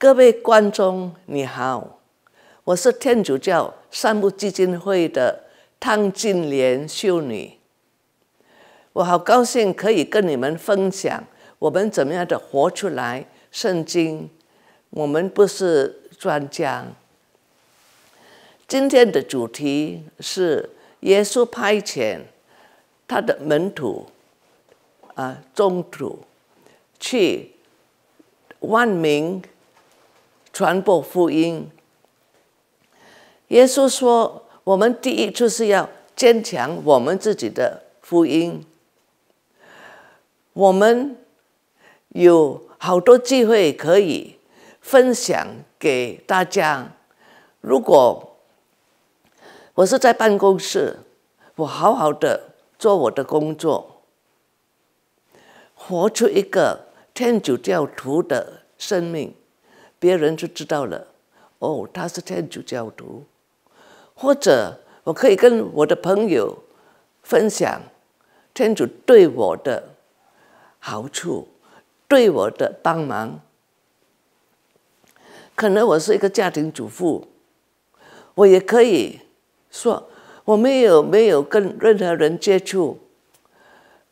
各位观众，你好，我是天主教善牧基金会的汤静莲修女。我好高兴可以跟你们分享我们怎么样的活出来圣经。我们不是专家。今天的主题是耶稣派遣他的门徒，啊，宗主去万民。传播福音。耶稣说：“我们第一就是要坚强我们自己的福音。我们有好多机会可以分享给大家。如果我是在办公室，我好好的做我的工作，活出一个天主教徒的生命。”别人就知道了。哦，他是天主教徒，或者我可以跟我的朋友分享天主对我的好处，对我的帮忙。可能我是一个家庭主妇，我也可以说我没有没有跟任何人接触。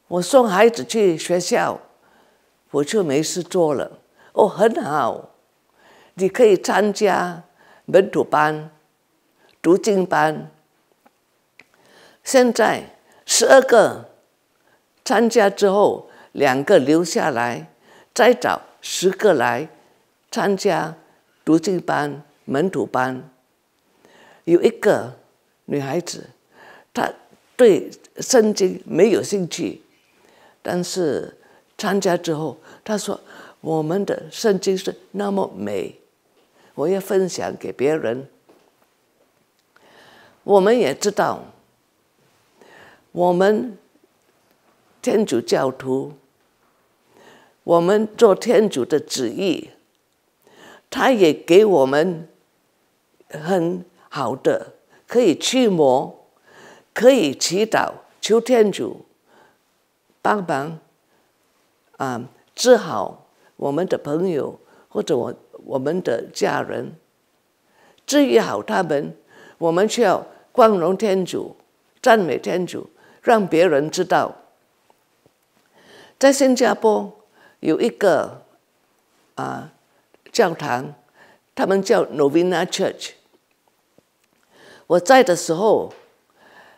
我送孩子去学校，我就没事做了。哦，很好。你可以参加门徒班、读经班。现在十二个参加之后，两个留下来，再找十个来参加读经班、门徒班。有一个女孩子，她对圣经没有兴趣，但是参加之后，她说：“我们的圣经是那么美。”我也分享给别人。我们也知道，我们天主教徒，我们做天主的旨意，他也给我们很好的，可以驱魔，可以祈祷，求天主帮忙啊，治好我们的朋友或者我。我们的家人治愈好他们，我们却要光荣天主，赞美天主，让别人知道。在新加坡有一个啊教堂，他们叫 Novena Church。我在的时候，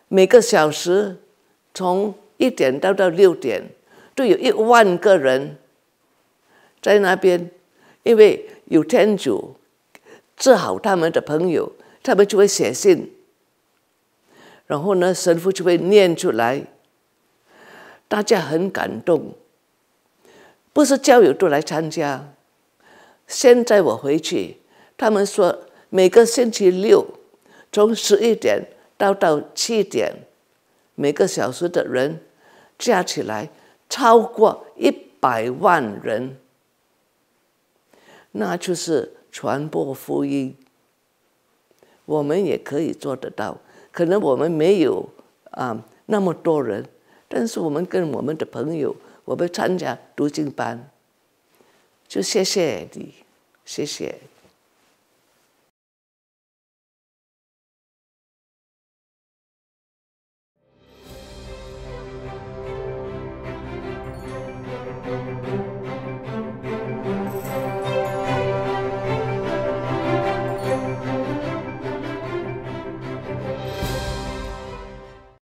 每个小时从一点到到六点，都有一万个人在那边，因为。有天主治好他们的朋友，他们就会写信，然后呢，神父就会念出来，大家很感动。不是教友都来参加。现在我回去，他们说每个星期六从十一点到到七点，每个小时的人加起来超过一百万人。那就是传播福音，我们也可以做得到。可能我们没有啊那么多人，但是我们跟我们的朋友，我们参加读经班，就谢谢你，谢谢。